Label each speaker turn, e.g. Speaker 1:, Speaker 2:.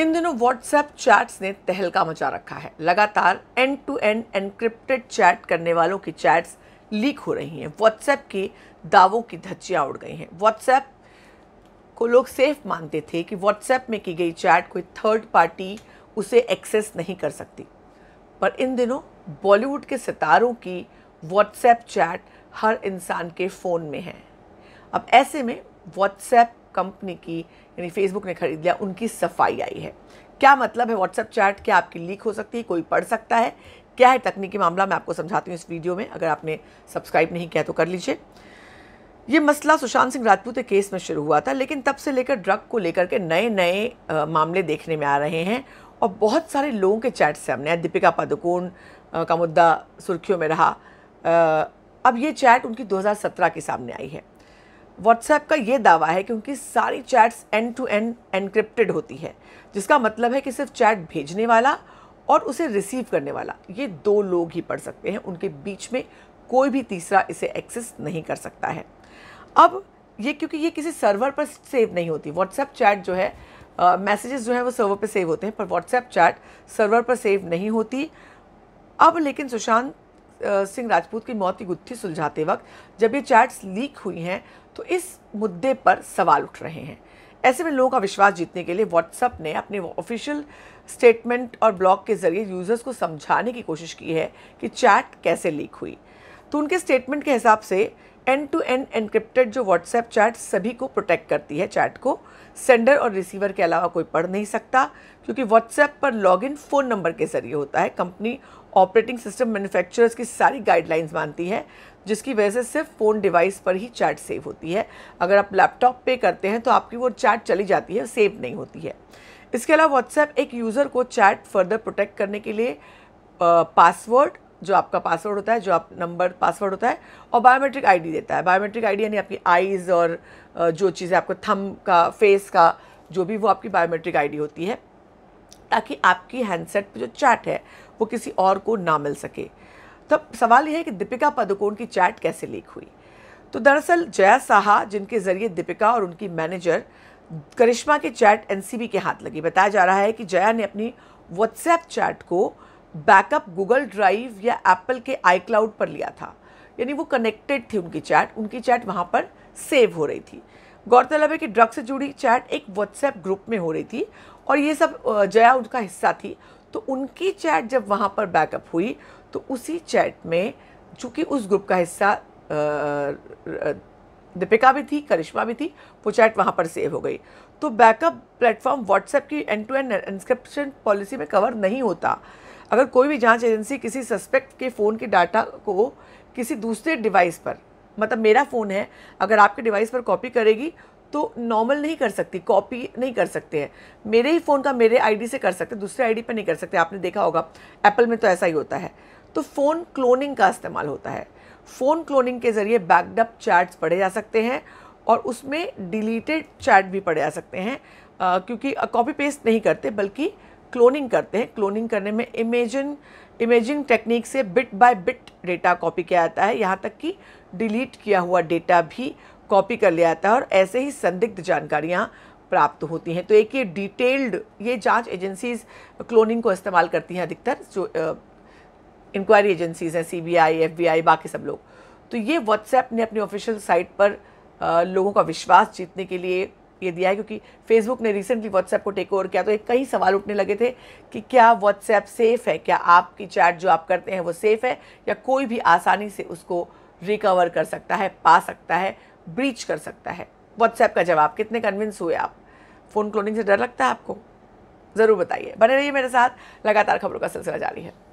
Speaker 1: इन दिनों WhatsApp chats ने तहलका मचा रखा है लगातार end to end encrypted chat करने वालों की चैट्स लीक हो रही हैं व्हाट्सएप के दावों की धज्जियाँ उड़ गई हैं व्हाट्सएप को लोग सेफ मानते थे कि व्हाट्सएप में की गई चैट कोई थर्ड पार्टी उसे एक्सेस नहीं कर सकती पर इन दिनों बॉलीवुड के सितारों की व्हाट्सएप चैट हर इंसान के फ़ोन में है अब ऐसे में व्हाट्सएप कंपनी की यानी फेसबुक ने खरीद लिया उनकी सफाई आई है क्या मतलब है व्हाट्सएप चैट क्या आपकी लीक हो सकती है कोई पढ़ सकता है क्या है तकनीकी मामला मैं आपको समझाती हूँ इस वीडियो में अगर आपने सब्सक्राइब नहीं किया तो कर लीजिए ये मसला सुशांत सिंह राजपूत के केस में शुरू हुआ था लेकिन तब से लेकर ड्रग को लेकर के नए नए मामले देखने में आ रहे हैं और बहुत सारे लोगों के चैट सामने आए दीपिका पादुकोण का मुद्दा सुर्खियों में रहा अब ये चैट उनकी 2017 के सामने आई है व्हाट्सएप का ये दावा है कि उनकी सारी chats end to end encrypted होती है जिसका मतलब है कि सिर्फ चैट भेजने वाला और उसे रिसीव करने वाला ये दो लोग ही पढ़ सकते हैं उनके बीच में कोई भी तीसरा इसे एक्सेस नहीं कर सकता है अब ये क्योंकि ये किसी सर्वर पर सेव नहीं होती व्हाट्सएप चैट जो है मैसेजेस uh, जो है वो सर्वर पर सेव होते हैं पर व्हाट्सएप चैट सर्वर पर सेव नहीं होती अब लेकिन सुशांत सिंह राजपूत की मौत की गुत्थी सुलझाते वक्त जब ये चैट्स लीक हुई हैं तो इस मुद्दे पर सवाल उठ रहे हैं ऐसे में लोगों का विश्वास जीतने के लिए व्हाट्सएप ने अपने ऑफिशियल स्टेटमेंट और ब्लॉग के जरिए यूज़र्स को समझाने की कोशिश की है कि चैट कैसे लीक हुई तो उनके स्टेटमेंट के हिसाब से एंड टू एंड एनक्रिप्टेड जो व्हाट्सएप चैट सभी को प्रोटेक्ट करती है चैट को सेंडर और रिसीवर के अलावा कोई पढ़ नहीं सकता क्योंकि व्हाट्सएप पर लॉगिन फ़ोन नंबर के ज़रिए होता है कंपनी ऑपरेटिंग सिस्टम मैन्युफैक्चरर्स की सारी गाइडलाइंस मानती है जिसकी वजह से सिर्फ फ़ोन डिवाइस पर ही चैट सेव होती है अगर आप लैपटॉप पे करते हैं तो आपकी वो चैट चली जाती है सेव नहीं होती है इसके अलावा व्हाट्सएप एक यूज़र को चैट फर्दर प्रोटेक्ट करने के लिए पासवर्ड जो आपका पासवर्ड होता है जो आप नंबर पासवर्ड होता है और बायोमेट्रिक आईडी देता है बायोमेट्रिक आईडी यानी आपकी आईज़ और जो चीज़ें आपको थम का फेस का जो भी वो आपकी बायोमेट्रिक आईडी होती है ताकि आपकी हैंडसेट पर जो चैट है वो किसी और को ना मिल सके तब सवाल यह है कि दीपिका पदुकोण की चैट कैसे लीक हुई तो दरअसल जया साहा जिनके ज़रिए दीपिका और उनकी मैनेजर करिश्मा की चैट एनसीबी के हाथ लगी बताया जा रहा है कि जया ने अपनी व्हाट्सएप चैट को बैकअप गूगल ड्राइव या एप्पल के आई क्लाउड पर लिया था यानी वो कनेक्टेड थी उनकी चैट उनकी चैट वहाँ पर सेव हो रही थी गौरतलब है कि ड्रग से जुड़ी चैट एक व्हाट्सएप ग्रुप में हो रही थी और ये सब जया उनका हिस्सा थी तो उनकी चैट जब वहाँ पर बैकअप हुई तो उसी चैट में चूँकि उस ग्रुप का हिस्सा दीपिका भी थी करिश्मा भी थी वो चैट वहाँ पर सेव हो गई तो बैकअप प्लेटफॉर्म व्हाट्सएप की end to end end encryption policy में कवर नहीं होता अगर कोई भी जांच एजेंसी किसी सस्पेक्ट के फ़ोन के डाटा को किसी दूसरे डिवाइस पर मतलब मेरा फ़ोन है अगर आपके डिवाइस पर कॉपी करेगी तो नॉर्मल नहीं कर सकती कॉपी नहीं कर सकते हैं मेरे ही फ़ोन का मेरे आईडी से कर सकते दूसरे आईडी पर नहीं कर सकते आपने देखा होगा एप्पल में तो ऐसा ही होता है तो फ़ोन क्लोनिंग का इस्तेमाल होता है फ़ोन क्लोनिंग के ज़रिए बैकडअप चैट्स पढ़े जा सकते हैं और उसमें डिलीटेड चैट भी पढ़े जा सकते हैं क्योंकि कॉपी पेस्ट नहीं करते बल्कि क्लोनिंग करते हैं क्लोनिंग करने में इमेजिन इमेजिंग टेक्निक से bit by bit data copy किया जाता है यहाँ तक कि डिलीट किया हुआ डेटा भी कॉपी कर लिया जाता है और ऐसे ही संदिग्ध जानकारियाँ प्राप्त होती हैं तो एक ये डिटेल्ड ये जांच एजेंसीज क्लोनिंग को इस्तेमाल करती हैं अधिकतर जो इंक्वायरी एजेंसीज हैं सी बी बाकी सब लोग तो ये व्हाट्सएप ने अपनी ऑफिशियल साइट पर आ, लोगों का विश्वास जीतने के लिए ये दिया है क्योंकि फेसबुक ने रिसेंटली व्हाट्सएप को टेक ओवर किया तो एक कई सवाल उठने लगे थे कि क्या व्हाट्सएप सेफ़ है क्या आपकी चैट जो आप करते हैं वो सेफ़ है या कोई भी आसानी से उसको रिकवर कर सकता है पा सकता है ब्रीच कर सकता है व्हाट्सएप का जवाब कितने कन्विंस हुए आप फ़ोन क्लोनिंग से डर लगता है आपको ज़रूर बताइए बने रहिए मेरे साथ लगातार खबरों का सिलसिला जारी है